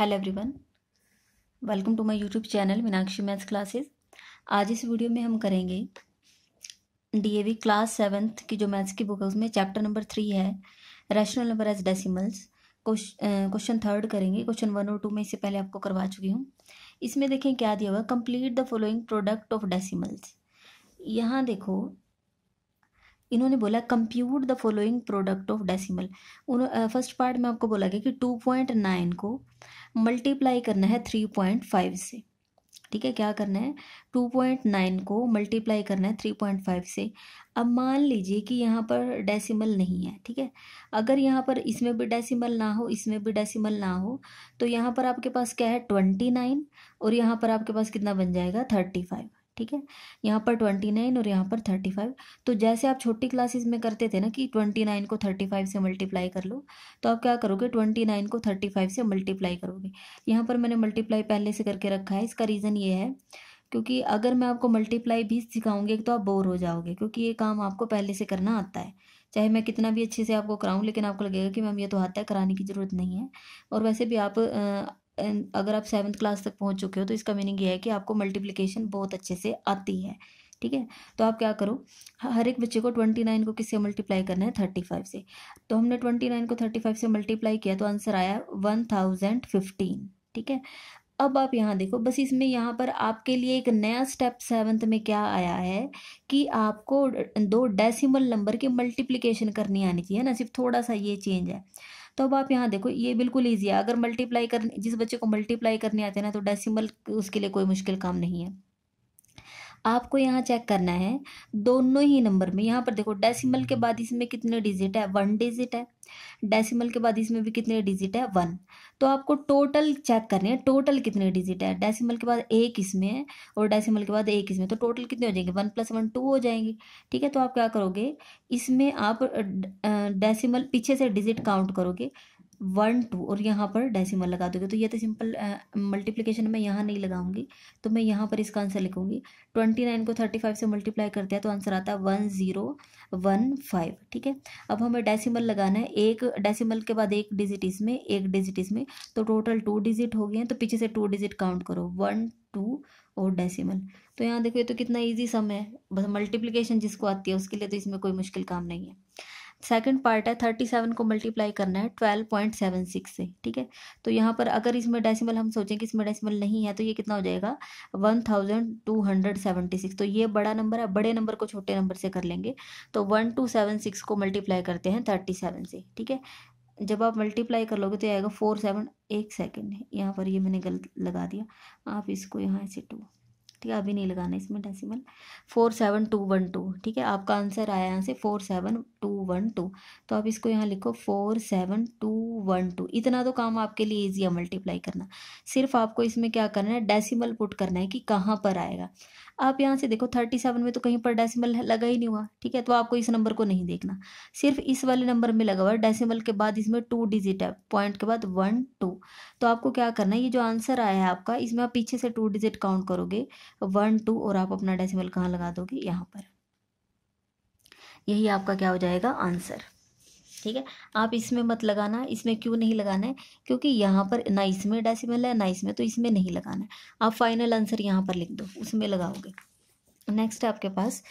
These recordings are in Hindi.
hello everyone welcome to my YouTube channel Meenakshi maths classes आज इस वीडियो में हम करेंगे डीएवी क्लास सेवन्थ की जो मैथ्स की बुक है उसमें चैप्टर नंबर थ्री है rational number as decimals question third करेंगे क्वेश्चन वन और टू में इससे पहले आपको करवा चुकी हूँ इसमें देखें क्या दिया हुआ complete the following product of decimals यहाँ देखो इन्होंने बोला compute the following product of decimal first part में आपको बोला गया कि टू पॉइंट नाइन को मल्टीप्लाई करना है थ्री पॉइंट फाइव से ठीक है क्या करना है टू पॉइंट नाइन को मल्टीप्लाई करना है थ्री पॉइंट फाइव से अब मान लीजिए कि यहाँ पर डेसिमल नहीं है ठीक है अगर यहाँ पर इसमें भी डेसिमल ना हो इसमें भी डेसिमल ना हो तो यहाँ पर आपके पास क्या है ट्वेंटी नाइन और यहाँ पर आपके पास कितना बन जाएगा थर्टी फाइव ठीक है यहाँ पर ट्वेंटी नाइन और यहाँ पर थर्टी फाइव तो जैसे आप छोटी क्लासेस में करते थे ना कि ट्वेंटी नाइन को थर्टी फाइव से मल्टीप्लाई कर लो तो आप क्या करोगे ट्वेंटी नाइन को थर्टी फाइव से मल्टीप्लाई करोगे यहाँ पर मैंने मल्टीप्लाई पहले से करके रखा है इसका रीज़न ये है क्योंकि अगर मैं आपको मल्टीप्लाई भी सिखाऊंगी तो आप बोर हो जाओगे क्योंकि ये काम आपको पहले से करना आता है चाहे मैं कितना भी अच्छे से आपको कराऊं लेकिन आपको लगेगा कि मैम ये तो आता है कराने की ज़रूरत नहीं है और वैसे भी आप अगर आप सेवन्थ क्लास तक पहुंच चुके हो तो इसका मीनिंग ये है कि आपको मल्टीप्लिकेशन बहुत अच्छे से आती है ठीक है तो आप क्या करो हर एक बच्चे को ट्वेंटी नाइन को किससे मल्टीप्लाई करना है थर्टी फाइव से तो हमने ट्वेंटी नाइन को थर्टी फाइव से मल्टीप्लाई किया तो आंसर आया वन थाउजेंड फिफ्टीन ठीक है अब आप यहाँ देखो बस इसमें यहाँ पर आपके लिए एक नया स्टेप सेवन्थ में क्या आया है कि आपको दो डेसिमल नंबर की मल्टीप्लिकेशन करनी आनी चाहिए ना सिर्फ थोड़ा सा ये चेंज है तो अब आप यहाँ देखो ये बिल्कुल ईजी है अगर मल्टीप्लाई करने जिस बच्चे को मल्टीप्लाई करने आते हैं ना तो डेसिमल उसके लिए कोई मुश्किल काम नहीं है आपको यहाँ चेक करना है दोनों ही नंबर में यहाँ पर देखो डेसिमल के बाद इसमें कितने डिजिट है वन डिजिट है डेसिमल के बाद इसमें भी कितने डिजिट है वन तो आपको टोटल चेक करने हैं टोटल कितने डिजिट है डेसिमल के बाद एक इसमें है और डेसिमल के बाद एक इसमें तो टोटल कितने हो जाएंगे वन प्लस वन टू हो जाएंगे ठीक है तो आप क्या करोगे इसमें आप डेसिमल पीछे से डिजिट काउंट करोगे वन टू और यहाँ पर डेसिमल लगा दोगे तो ये तो सिंपल मल्टीप्लिकेशन में यहाँ नहीं लगाऊंगी तो मैं यहाँ पर इसका आंसर लिखूंगी ट्वेंटी नाइन को थर्टी फाइव से मल्टीप्लाई करते हैं तो आंसर आता है वन ज़ीरो वन फाइव ठीक है अब हमें डेसिमल लगाना है एक डेसिमल के बाद एक डिजिट इसमें एक डिजिट इसमें तो टोटल टू डिजिट हो गए हैं तो पीछे से टू डिजिट काउंट करो वन टू और डेसिमल तो यहाँ देखो ये तो कितना ईजी सम है बस मल्टीप्लीकेशन जिसको आती है उसके लिए तो इसमें कोई मुश्किल काम नहीं है सेकंड पार्ट है थर्टी सेवन को मल्टीप्लाई करना है ट्वेल्व पॉइंट सेवन सिक्स से ठीक है तो यहाँ पर अगर इसमें डेसिमल हम सोचें कि इसमें डेसिमल नहीं है तो ये कितना हो जाएगा one thousand two hundred seventy six तो ये बड़ा नंबर है बड़े नंबर को छोटे नंबर से कर लेंगे तो वन टू सेवन सिक्स को मल्टीप्लाई करते हैं थर्टी सेवन से ठीक है जब आप मल्टीप्लाई कर लोगे तो आएगा फोर सेवन एक सेकेंड यहाँ पर ये मैंने गलत लगा दिया आप इसको यहाँ से टू ठीक है अभी नहीं लगाना इसमें decimal four seven two one two ठीक है आपका आंसर आया यहाँ से four seven two one two तो आप इसको यहाँ लिखो four seven two one two इतना तो काम आपके लिए ईजी है मल्टीप्लाई करना सिर्फ आपको इसमें क्या करना है डेसिमल पुट करना है कि कहाँ पर आएगा आप यहाँ से देखो थर्टी सेवन में तो कहीं पर डेसिमल लगा ही नहीं हुआ ठीक है तो आपको इस नंबर को नहीं देखना सिर्फ इस वाले नंबर में लगा हुआ है डेसिमल के बाद इसमें टू डिजिट है पॉइंट के बाद वन टू तो आपको क्या करना है ये जो आंसर आया है आपका इसमें आप पीछे से टू डिजिट काउंट करोगे वन टू और आप अपना डेसिमल कहाँ लगा दोगे यहाँ पर यही आपका क्या हो जाएगा आंसर ठीक है आप इसमें मत लगाना इसमें क्यों नहीं लगाना है क्योंकि यहाँ पर ना इसमें डेसिमल है ना इसमें तो इसमें नहीं लगाना है आप फाइनल आंसर यहाँ पर लिख दो उसमें लगाओगे नेक्स्ट आपके पास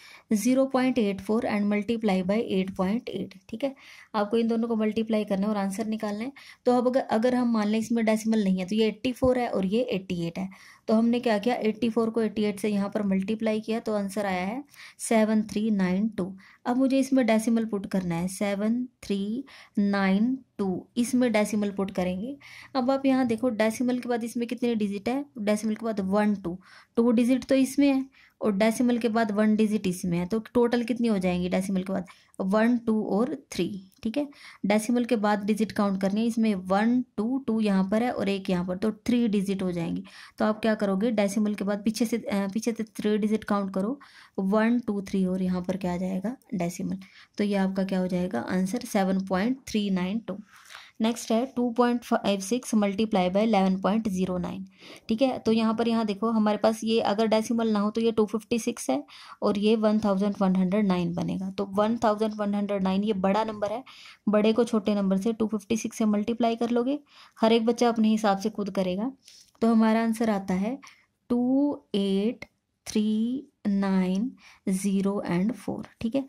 zero point eight four and multiply by eight point eight ठीक है आपको इन दोनों को मल्टीप्लाई करना है और आंसर निकालना है तो अब अगर अगर हम मान लें इसमें डेसिमल नहीं है तो ये एट्टी फोर है और ये एट्टी एट है तो हमने क्या किया एट्टी फोर को एट्टी एट से यहाँ पर मल्टीप्लाई किया तो आंसर आया है सेवन थ्री नाइन टू अब मुझे इसमें डेसिमल पुट करना है सेवन थ्री नाइन टू इसमें डेसिमल पुट करेंगे अब आप यहाँ देखो डेसिमल के बाद इसमें कितने डिजिट है डेसिमल के बाद वन टू टू डिजिट तो इसमें है और डेसिमल के बाद वन डिजिट इसमें है तो टोटल कितनी हो जाएंगी डेसिमल के बाद वन टू और थ्री ठीक है डेसिमल के बाद डिजिट काउंट करनी है इसमें वन टू टू यहाँ पर है और एक यहाँ पर तो थ्री डिजिट हो जाएंगी तो आप क्या करोगे डेसिमल के बाद पीछे से पीछे से थ्री डिजिट काउंट करो वन टू थ्री और यहाँ पर क्या आ जाएगा डेसीमल तो ये आपका क्या हो जाएगा answer seven point three nine two next है two point five six multiply by eleven point zero nine ठीक है तो यहाँ पर यहाँ देखो हमारे पास ये अगर डेसिमल ना हो तो ये टू फिफ्टी सिक्स है और ये one thousand one hundred nine बनेगा तो one thousand one hundred nine ये बड़ा नंबर है बड़े को छोटे नंबर से टू फिफ्टी सिक्स से मल्टीप्लाई कर लोगे हर एक बच्चा अपने हिसाब से खुद करेगा तो हमारा आंसर आता है two eight three nine zero and four ठीक है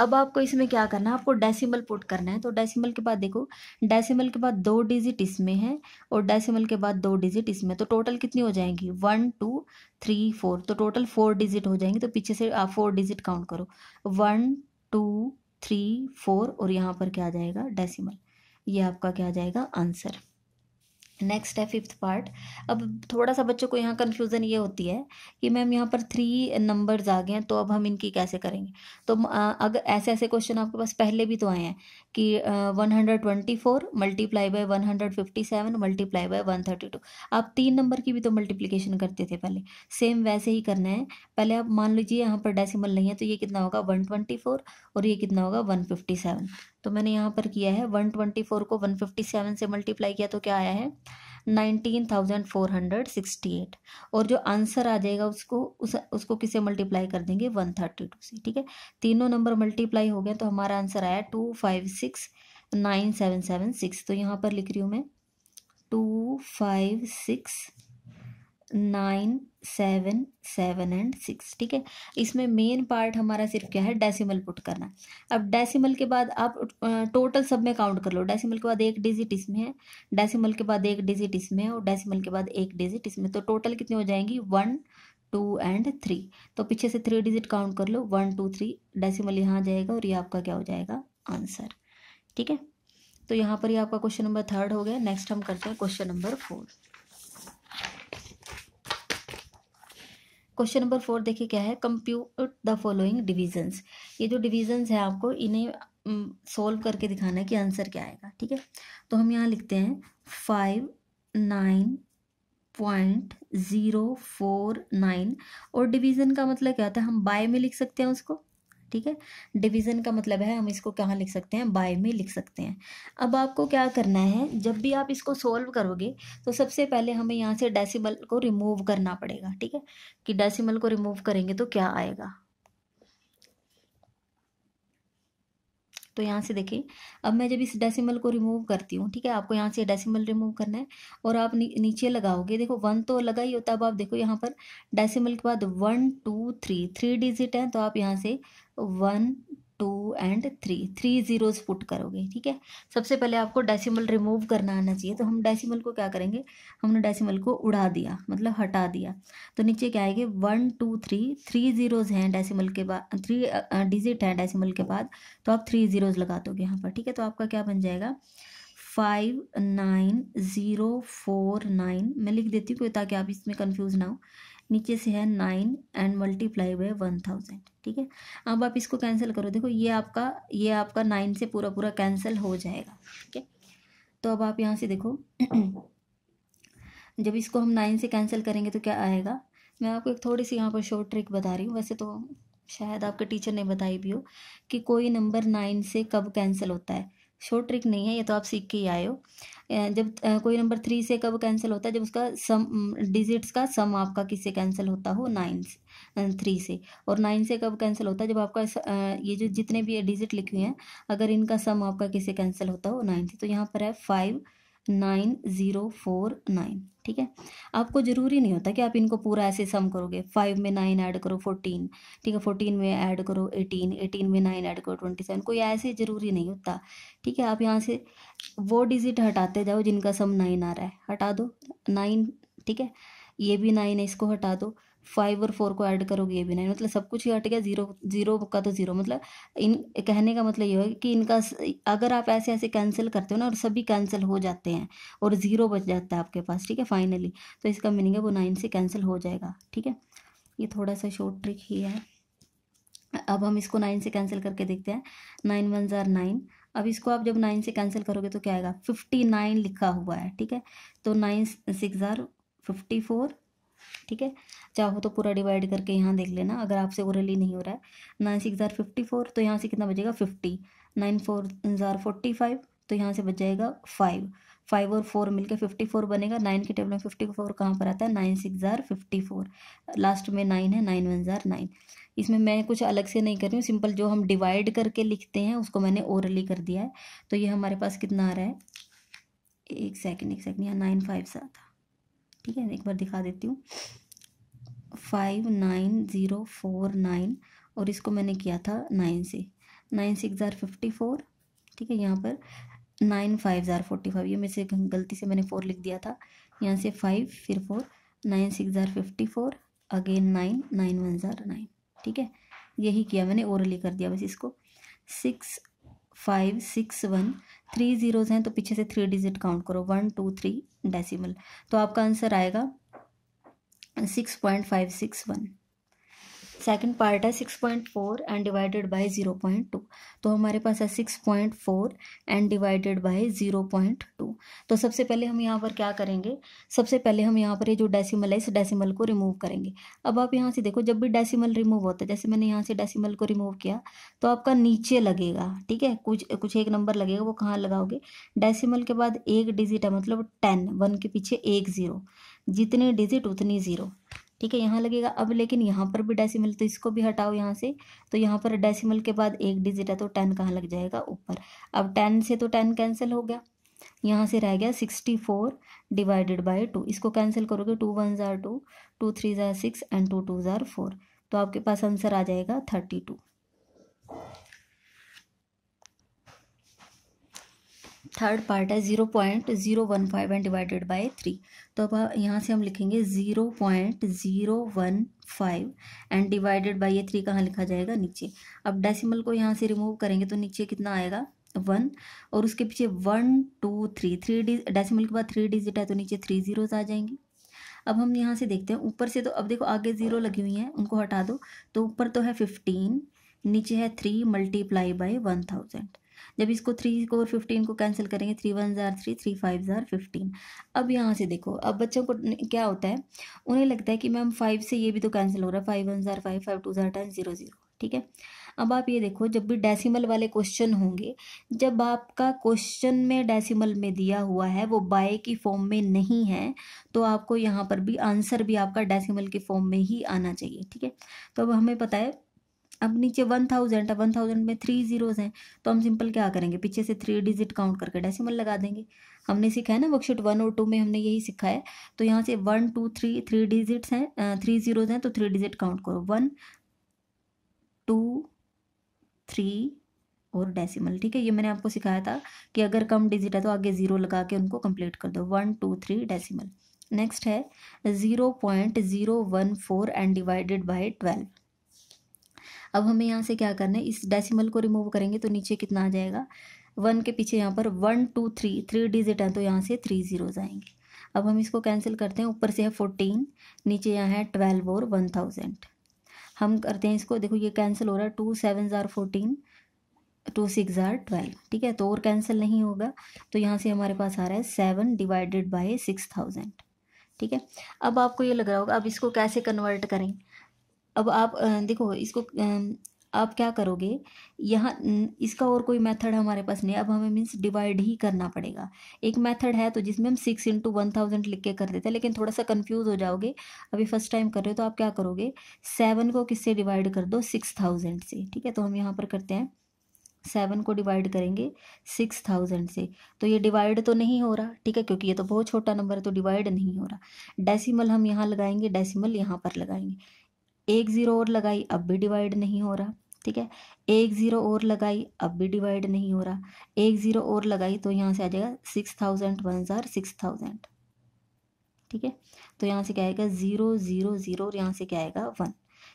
अब आपको इसमें क्या करना है आपको डेसिमल पुट करना है तो डेसिमल के बाद देखो डेसिमल के बाद दो डिजिट इसमें है और डेसिमल के बाद दो डिजिट इसमें तो टोटल कितनी हो जाएंगी वन टू थ्री फोर तो टोटल फोर डिजिट हो जाएंगे तो पीछे से आप फोर डिजिट काउंट करो वन टू थ्री फोर और यहाँ पर क्या आ जाएगा डेसीमल ये आपका क्या आ जाएगा आंसर नेक्स्ट है फिफ्थ पार्ट अब थोड़ा सा बच्चों को यहाँ कन्फ्यूज़न ये होती है कि मैम यहाँ पर थ्री नंबर्स आ गए हैं तो अब हम इनकी कैसे करेंगे तो अगर ऐसे ऐसे क्वेश्चन आपके पास पहले भी तो आए हैं कि one hundred twenty four multiply by one hundred fifty seven multiply by one thirty two आप तीन नंबर की भी तो मल्टीप्लीकेशन करते थे पहले सेम वैसे ही करना है पहले आप मान लीजिए यहाँ पर डेसीमल नहीं है तो ये कितना होगा वन ट्वेंटी फोर और ये कितना होगा वन फिफ्टी सेवन तो मैंने यहाँ पर किया है वन ट्वेंटी फोर को वन फिफ्टी सेवन से मल्टीप्लाई किया तो क्या आया है nineteen thousand four hundred sixty eight और जो आंसर आ जाएगा उसको उस उसको किसे मल्टीप्लाई कर देंगे वन थर्टी टू से ठीक है तीनों नंबर मल्टीप्लाई हो गया तो हमारा आंसर आया two five six nine seven seven six तो यहाँ पर लिख रही हूँ मैं two five six nine seven seven and six ठीक है इसमें मेन पार्ट हमारा सिर्फ क्या है डेसिमल पुट करना अब डेसिमल के बाद आप टोटल सब में काउंट कर लो डेसिमल के बाद एक डिजिट इसमें है डेसिमल के बाद एक डिजिट इसमें है और डेसिमल के बाद एक डिजिट इसमें तो टोटल कितनी हो जाएंगी वन टू एंड थ्री तो पीछे से थ्री डिजिट काउंट कर लो वन टू थ्री डेसीमल यहाँ जाएगा और ये आपका क्या हो जाएगा आंसर ठीक है तो यहाँ पर ही आपका क्वेश्चन नंबर थर्ड हो गया नेक्स्ट हम करते हैं question number four question number four देखिए क्या है कंप्यूट द फॉलोइंग डिविजन्स ये जो डिविजन्स है आपको इन्हें सोल्व करके दिखाना है कि आंसर क्या आएगा ठीक है तो हम यहाँ लिखते हैं five nine point zero four nine और डिवीज़न का मतलब क्या होता है हम बाय में लिख सकते हैं उसको ठीक है डिवीज़न का मतलब है हम इसको कहाँ लिख सकते हैं बाय में लिख सकते हैं अब आपको क्या करना है जब भी आप इसको सोल्व करोगे तो सबसे पहले हमें यहाँ से डेसिमल को रिमूव करना पड़ेगा ठीक है कि डेसिमल को रिमूव करेंगे तो क्या आएगा तो यहाँ से देखें अब मैं जब इस डेसिमल को रिमूव करती हूँ ठीक है आपको यहाँ से डेसिमल रिमूव करना है और आप नी, नीचे लगाओगे देखो वन तो लगा ही होता है अब आप देखो यहाँ पर डेसिमल के बाद one two three three digit है तो आप यहाँ से one two and three three zeros put करोगे ठीक है सबसे पहले आपको डेसिमल रिमूव करना आना चाहिए तो हम डेसिमल को क्या करेंगे हमने डेसिमल को उड़ा दिया मतलब हटा दिया तो नीचे क्या आएगी one two three three zeros हैं डेसिमल के बाद थ्री डिजिट हैं डेसिमल के बाद तो आप थ्री ज़ीरोज़ लगा दोगे यहाँ पर ठीक है तो आपका क्या बन जाएगा five nine zero four nine मैं लिख देती हूँ ताकि आप इसमें कन्फ्यूज़ ना हो नीचे से है nine and multiply by one thousand ठीक है अब आप इसको कैंसिल करो देखो ये आपका ये आपका नाइन से पूरा पूरा कैंसिल हो जाएगा ठीक है तो अब आप यहाँ से देखो जब इसको हम नाइन से कैंसिल करेंगे तो क्या आएगा मैं आपको एक थोड़ी सी यहाँ पर शॉर्ट ट्रिक बता रही हूँ वैसे तो शायद आपके टीचर ने बताई भी हो कि कोई नंबर नाइन से कब कैंसिल होता है शॉर्ट ट्रिक नहीं है ये तो आप सीख के ही आए हो जब कोई नंबर थ्री से कब कैंसिल होता है जब उसका सम डिजिट्स का सम आपका किससे कैंसिल होता हो नाइन थ्री से और नाइन से कब कैंसिल होता है जब आपका ये जो जितने भी डिजिट लिखे हुए हैं अगर इनका सम आपका किससे कैंसिल होता हो नाइन से तो यहाँ पर है five nine zero four nine ठीक है आपको ज़रूरी नहीं होता कि आप इनको पूरा ऐसे सम करोगे फाइव में नाइन ऐड करो फोर्टीन ठीक है फोर्टीन में ऐड करो एटीन एटीन में नाइन ऐड करो ट्वेंटी सेवन कोई ऐसे ज़रूरी नहीं होता ठीक है आप यहाँ से वो डिजिट हटाते जाओ जिनका सम नाइन आ रहा है हटा दो नाइन ठीक है ये भी नाइन है इसको हटा दो फाइव और फोर को ऐड करोगे ये भी नहीं मतलब सब कुछ ही हट गया जीरो जीरो का तो जीरो मतलब इन कहने का मतलब ये है कि इनका अगर आप ऐसे ऐसे कैंसिल करते हो ना और सभी कैंसिल हो जाते हैं और ज़ीरो बच जाता है आपके पास ठीक है फाइनली तो इसका मीनिंग है वो नाइन से कैंसिल हो जाएगा ठीक है ये थोड़ा सा शॉर्ट ट्रिक ही है अब हम इसको नाइन से कैंसिल करके देखते हैं नाइन वन ज़ार नाइन अब इसको आप जब नाइन से कैंसिल करोगे तो क्या आएगा फिफ्टी नाइन लिखा हुआ है ठीक है तो नाइन सिक्स ज़ार फिफ्टी फोर ठीक है चाहो तो पूरा डिवाइड करके यहाँ देख लेना अगर आपसे ओरली नहीं हो रहा है नाइन सिक्स हजार फिफ्टी फोर तो यहाँ से कितना बचेगा फिफ्टी नाइन फोर हजार फोर्टी फाइव तो यहाँ से बच जाएगा फाइव फाइव और फोर मिलकर फिफ्टी फोर बनेगा नाइन के टेबल में फिफ्टी फोर कहाँ पर आता है नाइन सिक्स हजार फिफ्टी फोर लास्ट में नाइन है नाइन वन हजार नाइन इसमें मैं कुछ अलग से नहीं कर रही हूँ सिंपल जो हम डिवाइड करके लिखते हैं उसको मैंने ओरली कर दिया है तो ये हमारे पास कितना आ रहा है एक सेकेंड एक सेकेंड यहाँ नाइन फाइव सा था ठीक है एक बार दिखा देती हूँ five nine zero four nine और इसको मैंने किया था नाइन से नाइन सिक्स हज़ार फिफ्टी फोर ठीक है यहाँ पर नाइन फाइव हज़ार फोर्टी फाइव ये मेरे से गलती से मैंने फ़ोर लिख दिया था यहाँ से फाइव फिर फोर नाइन सिक्स हज़ार fifty four again nine nine one हजार नाइन ठीक है यही किया मैंने ओरली कर दिया बस इसको six five six one three zeros हैं तो पीछे से थ्री डिजिट काउंट करो वन टू थ्री डेसिमल तो आपका आंसर आएगा six point five six one second part है six point four and divided by zero point two तो हमारे पास है six point four and divided by zero point two तो सबसे पहले हम यहाँ पर क्या करेंगे सबसे पहले हम यहाँ पर ये यह जो डेसिमल है इस डेसिमल को रिमूव करेंगे अब आप यहाँ से देखो जब भी डेसिमल रिमूव होता है जैसे मैंने यहाँ से डेसीमल को रिमूव किया तो आपका नीचे लगेगा ठीक है कुछ कुछ एक नंबर लगेगा वो कहाँ लगाओगे डेसीमल के बाद एक डिजिट है मतलब टेन वन के पीछे एक ज़ीरो जितने डिजिट उतनी ज़ीरो ठीक है यहाँ लगेगा अब लेकिन यहाँ पर भी डेसिमल तो इसको भी हटाओ यहाँ से तो यहाँ पर डेसिमल के बाद एक डिजिट है तो टेन कहाँ लग जाएगा ऊपर अब टेन से तो टेन कैंसिल हो गया यहाँ से रह गया sixty four divided by two इसको कैंसिल करोगे टू वन ज़ार टू टू थ्री ज़ार सिक्स एंड टू टू ज़ार फोर तो आपके पास आंसर आ जाएगा थर्टी टू थर्ड पार्ट है zero point zero one five and divided by three तो अब यहाँ से हम लिखेंगे zero point zero one five and divided by ये थ्री कहाँ लिखा जाएगा नीचे अब डेसिमल को यहाँ से रिमूव करेंगे तो नीचे कितना आएगा वन और उसके पीछे वन टू थ्री थ्री डिज डेसिमल के बाद थ्री डिजिट है तो नीचे थ्री ज़ीरोज़ आ जाएंगे अब हम यहाँ से देखते हैं ऊपर से तो अब देखो आगे ज़ीरो लगी हुई हैं उनको हटा दो तो ऊपर तो है फिफ्टीन नीचे है three multiply by one thousand जब इसको थ्री को और फिफ्टीन को कैंसिल करेंगे थ्री वन ज़ार थ्री थ्री फाइव ज़ार फिफ्टीन अब यहाँ से देखो अब बच्चों को क्या होता है उन्हें लगता है कि मैम फाइव से ये भी तो कैंसिल हो रहा है फाइव वन ज़ार फाइव फाइव टू ज़ार टेन ज़ीरो ज़ीरो ठीक है अब आप ये देखो जब भी डेसिमल वाले क्वेश्चन होंगे जब आपका क्वेश्चन में डेसिमल में दिया हुआ है वो बाय की फॉर्म में नहीं है तो आपको यहाँ पर भी आंसर भी आपका डेसिमल के फॉर्म में ही आना चाहिए ठीक है तो अब हमें पता है अब नीचे वन थाउजेंड है वन थाउजेंड में थ्री जीरोज़ हैं तो हम सिंपल क्या करेंगे पीछे से थ्री डिजिट काउंट करके डेसिमल लगा देंगे हमने सीखा है ना वर्कशीट वन और टू में हमने यही सीखा है तो यहाँ से one two three three digits हैं थ्री जीरोज़ हैं तो थ्री डिजिट काउंट करो वन टू थ्री और डेसिमल ठीक है ये मैंने आपको सिखाया था कि अगर कम डिजिट है तो आगे ज़ीरो लगा के उनको कंप्लीट कर दो one two three decimal next है zero point zero one four and divided by twelve अब हमें यहाँ से क्या करना है इस डेसिमल को रिमूव करेंगे तो नीचे कितना आ जाएगा वन के पीछे यहाँ पर one two three three digit हैं तो यहाँ से थ्री ज़ीरोज़ आएंगे अब हम इसको कैंसिल करते हैं ऊपर से है फोर्टीन नीचे यहाँ है ट्वेल्व और वन थाउजेंड हम करते हैं इसको देखो ये कैंसिल हो रहा है टू सेवन ज़ार फोर्टीन टू सिक्स ज़ार ट्वेल्व ठीक है तो और कैंसिल नहीं होगा तो यहाँ से हमारे पास आ रहा है seven divided by six thousand ठीक है अब आपको ये लग रहा होगा अब इसको कैसे कन्वर्ट करें अब आप देखो इसको आप क्या करोगे यहाँ इसका और कोई मेथड हमारे पास नहीं अब हमें मीन्स डिवाइड ही करना पड़ेगा एक मेथड है तो जिसमें हम सिक्स इंटू वन थाउजेंड लिख के कर देते हैं लेकिन थोड़ा सा कंफ्यूज हो जाओगे अभी फर्स्ट टाइम कर रहे हो तो आप क्या करोगे सेवन को किससे डिवाइड कर दो सिक्स थाउजेंड से ठीक है तो हम यहाँ पर करते हैं सेवन को डिवाइड करेंगे सिक्स थाउजेंड से तो ये डिवाइड तो नहीं हो रहा ठीक है क्योंकि ये तो बहुत छोटा नंबर है तो डिवाइड नहीं हो रहा डेसिमल हम यहाँ लगाएंगे डेसिमल यहाँ पर लगाएंगे एक ज़ीरो और लगाई अब भी डिवाइड नहीं हो रहा ठीक है एक ज़ीरो और लगाई अब भी डिवाइड नहीं हो रहा एक ज़ीरो और लगाई तो यहाँ से आ जाएगा सिक्स थाउजेंड वन हज़ार सिक्स थाउजेंड ठीक है तो यहाँ से क्या आएगा ज़ीरो ज़ीरो ज़ीरो और यहाँ से क्या आएगा वन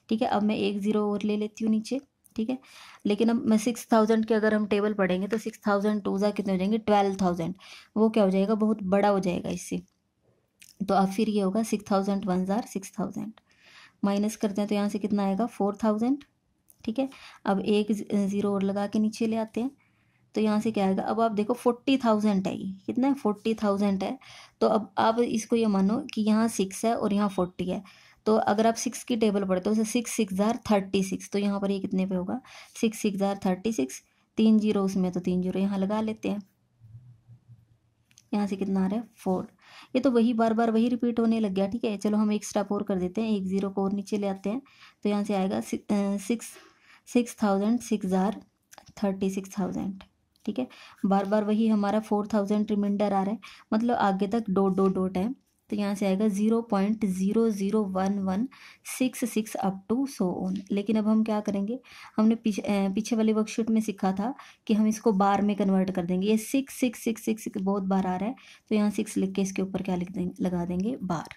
ठीक है अब मैं एक ज़ीरो और ले लेती हूँ नीचे ठीक है लेकिन अब मैं सिक्स थाउजेंड के अगर हम टेबल पढ़ेंगे तो सिक्स थाउजेंड टू ज़ा कितने हो जाएंगे ट्वेल्व थाउजेंड वो क्या हो जाएगा बहुत बड़ा हो जाएगा इससे तो अब फिर ये होगा सिक्स थाउजेंड वन ज़ार सिक्स थाउजेंड माइनस करते हैं तो यहाँ से कितना आएगा फोर थाउजेंड ठीक है अब एक ज़ीरो और लगा के नीचे ले आते हैं तो यहाँ से क्या आएगा अब आप देखो फोर्टी थाउजेंड है ये कितना है फोर्टी थाउजेंड है तो अब आप इसको ये मानो कि यहाँ सिक्स है और यहाँ फोर्टी है तो अगर आप सिक्स की टेबल पढ़ते हो तो सिक्स सिक्स हज़ार थर्टी सिक्स तो यहाँ पर ये कितने पे होगा सिक्स सिक्स हज़ार थर्टी सिक्स तीन जीरो उसमें तो तीन जीरो यहाँ लगा लेते हैं यहाँ से कितना आ रहा है फोर ये तो वही बार बार वही रिपीट होने लग गया ठीक है चलो हम एक्स्ट्रा फोर कर देते हैं एक ज़ीरो को और नीचे ले आते हैं तो यहाँ से आएगा सिक्स सिक्स थाउजेंड सिक्स हज़ार थर्टी सिक्स थाउजेंड ठीक है बार बार वही हमारा फोर थाउजेंड रिमाइंडर आ रहा है मतलब आगे तक डोट डोट डोट है तो यहाँ से आएगा zero point zero zero one one six six up to so on लेकिन अब हम क्या करेंगे हमने पीछे पीछे वाले वर्कशीट में सीखा था कि हम इसको बार में कन्वर्ट कर देंगे ये सिक्स सिक्स सिक्स सिक्स बहुत बार आ रहा है तो यहाँ सिक्स लिख के इसके ऊपर क्या लिख देंगे लगा देंगे बार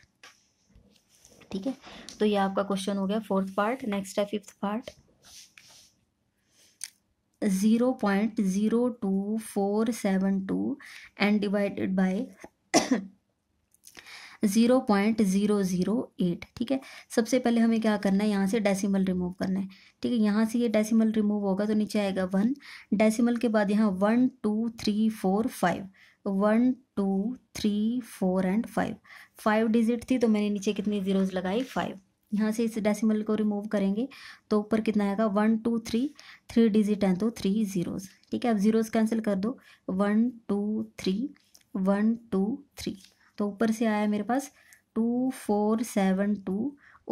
ठीक है तो ये आपका क्वेश्चन हो गया फोर्थ पार्ट नेक्स्ट है fifth part zero point zero two four seven two and divided by zero point zero zero eight ठीक है सबसे पहले हमें क्या करना है यहाँ से डेसिमल रिमूव करना है ठीक है यहाँ से ये डेसिमल रिमूव होगा तो नीचे आएगा वन डेसिमल के बाद यहाँ one two three four five one two three four and five five digit थी तो मैंने नीचे कितनी ज़ीरोज़ लगाई फाइव यहाँ से इस डेसिमल को रिमूव करेंगे तो ऊपर कितना आएगा one two three three digit हैं तो थ्री ज़ीरोज़ ठीक है अब ज़ीरोज़ कैंसिल कर दो one two three one two three तो ऊपर से आया मेरे पास टू फोर सेवन टू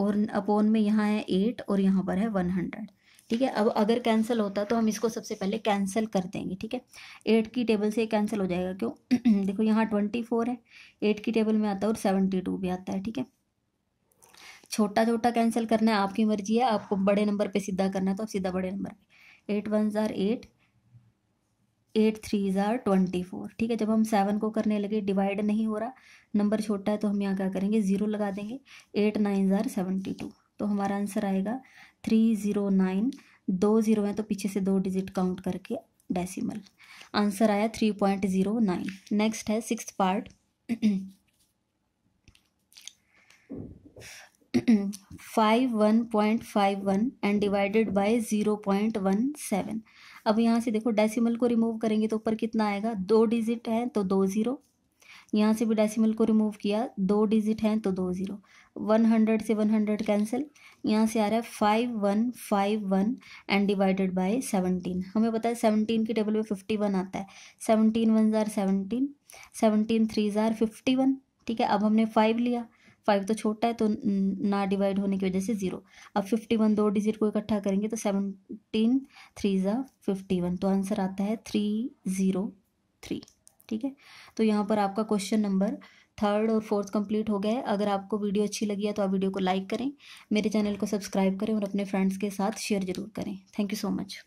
और अपोन में यहाँ है एट और यहाँ पर है वन हंड्रेड ठीक है अब अगर कैंसिल होता तो हम इसको सबसे पहले कैंसिल कर देंगे ठीक है एट की टेबल से कैंसिल हो जाएगा क्यों देखो यहाँ ट्वेंटी फोर है एट की टेबल में आता है और सेवेंटी टू भी आता है ठीक है छोटा छोटा कैंसिल करना है आपकी मर्जी है आपको बड़े नंबर पे सीधा करना है तो आप सीधा बड़े नंबर पर एट वन ज़ार एट एट थ्री ज़ार ट्वेंटी फोर ठीक है जब हम सेवन को करने लगे डिवाइड नहीं हो रहा नंबर छोटा है तो हम यहाँ क्या करेंगे ज़ीरो लगा देंगे एट नाइन ज़ार सेवेंटी टू तो हमारा आंसर आएगा थ्री ज़ीरो नाइन दो ज़ीरो हैं तो पीछे से दो डिजिट काउंट करके डेसिमल आंसर आया three point zero nine next है six part five one point five one and divided by zero point one seven अब यहाँ से देखो डेसिमल को रिमूव करेंगे तो ऊपर कितना आएगा दो डिजिट है तो दो ज़ीरो यहाँ से भी डेसिमल को रिमूव किया दो डिजिट हैं तो दो ज़ीरो वन हंड्रेड से वन हंड्रेड कैंसिल यहाँ से आ रहा है five one five one and divided by seventeen हमें पता है सेवनटीन की टेबल में फिफ्टी वन आता है सेवनटीन वन ज़ार सेवनटीन सेवनटीन थ्री ज़ार फिफ्टी वन ठीक है अब हमने फाइव लिया फाइव तो छोटा है तो ना डिवाइड होने की वजह से ज़ीरो अब फिफ्टी वन दो डिजिट को इकट्ठा करेंगे तो सेवनटीन थ्री ज़ा फिफ्टी वन तो आंसर आता है थ्री ज़ीरो थ्री ठीक है तो यहाँ पर आपका क्वेश्चन नंबर थर्ड और फोर्थ कंप्लीट हो गया है अगर आपको वीडियो अच्छी लगी है तो आप वीडियो को लाइक करें मेरे चैनल को सब्सक्राइब करें और अपने फ्रेंड्स के साथ शेयर जरूर करें थैंक यू सो मच